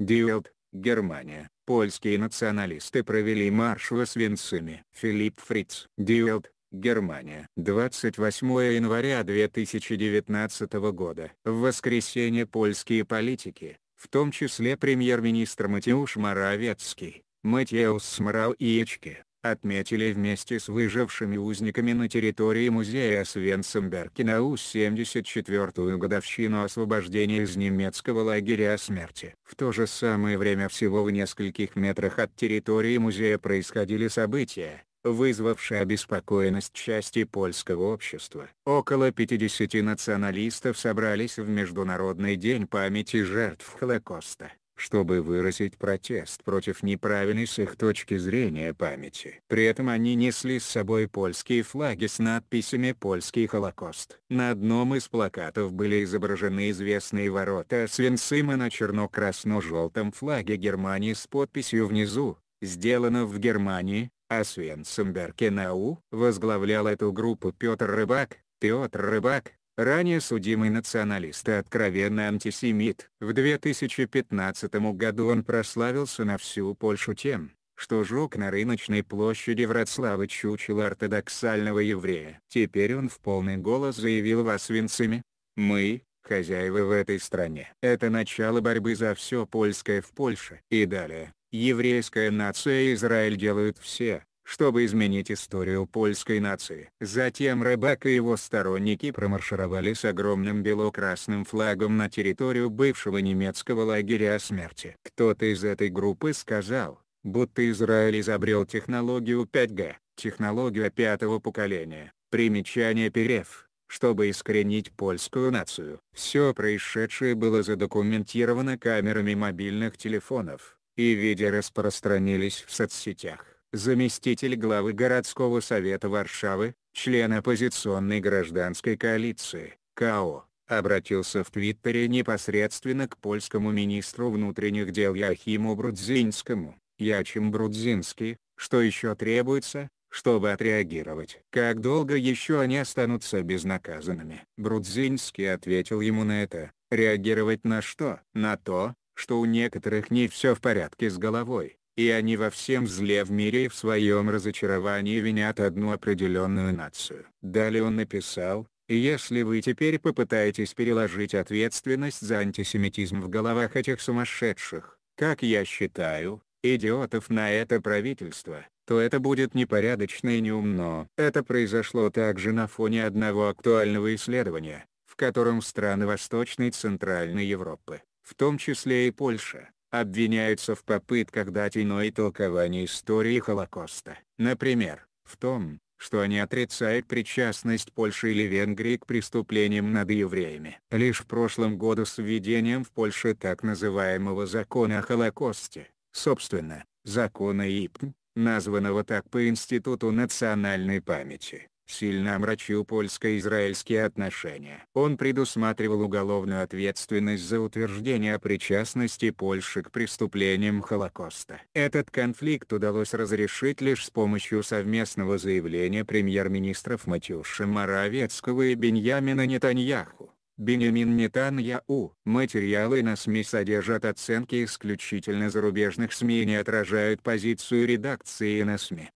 Диэлт, Германия. Польские националисты провели марш в Освенциме. Филипп Фриц. Диэлт, Германия. 28 января 2019 года. В воскресенье польские политики, в том числе премьер-министр Матеуш Моравецкий, Матеус Мрау и Ячке, отметили вместе с выжившими узниками на территории музея Освенцимберкинау 74-ю годовщину освобождения из немецкого лагеря смерти. В то же самое время всего в нескольких метрах от территории музея происходили события, вызвавшие обеспокоенность части польского общества. Около 50 националистов собрались в Международный день памяти жертв Холокоста чтобы выразить протест против неправильной с их точки зрения памяти. При этом они несли с собой польские флаги с надписями «Польский Холокост». На одном из плакатов были изображены известные ворота Свинцима на черно-красно-желтом флаге Германии с подписью внизу «Сделано в Германии», а Свенцемберкенау возглавлял эту группу Петр Рыбак. Петр Рыбак, ранее судимый националист и откровенный антисемит. В 2015 году он прославился на всю Польшу тем, что жег на рыночной площади Вроцлава чучело ортодоксального еврея. Теперь он в полный голос заявил вас свинцами: Мы, хозяева в этой стране. Это начало борьбы за все польское в Польше. И далее, еврейская нация и Израиль делают все, чтобы изменить историю польской нации. Затем Рыбак и его сторонники промаршировали с огромным бело-красным флагом на территорию бывшего немецкого лагеря смерти. Кто-то из этой группы сказал, будто Израиль изобрел технологию 5G, технологию пятого поколения, примечание Перев, чтобы искоренить польскую нацию. Все происшедшее было задокументировано камерами мобильных телефонов, и видео распространились в соцсетях заместитель главы городского совета Варшавы, член оппозиционной гражданской коалиции, КАО, обратился в Твиттере непосредственно к польскому министру внутренних дел Яхиму Брудзинскому, Ячим Брудзинский, что еще требуется, чтобы отреагировать. Как долго еще они останутся безнаказанными? Брудзинский ответил ему на это, реагировать на что? На то, что у некоторых не все в порядке с головой и они во всем зле в мире и в своем разочаровании винят одну определенную нацию. Далее он написал, если вы теперь попытаетесь переложить ответственность за антисемитизм в головах этих сумасшедших, как я считаю, идиотов на это правительство, то это будет непорядочно и неумно. Это произошло также на фоне одного актуального исследования, в котором страны Восточной и Центральной Европы, в том числе и Польша, обвиняются в попытках дать иное толкование истории Холокоста. Например, в том, что они отрицают причастность Польши или Венгрии к преступлениям над евреями. Лишь в прошлом году с введением в Польше так называемого «закона о Холокосте», собственно, «закона ИПМ», названного так по Институту национальной памяти, сильно омрачил польско-израильские отношения. Он предусматривал уголовную ответственность за утверждение о причастности Польши к преступлениям Холокоста. Этот конфликт удалось разрешить лишь с помощью совместного заявления премьер-министров Матюша Моравецкого и Беньямина Нетаньяху. Бенемин Нетаньяу. Материалы на СМИ содержат оценки исключительно зарубежных СМИ и не отражают позицию редакции на СМИ.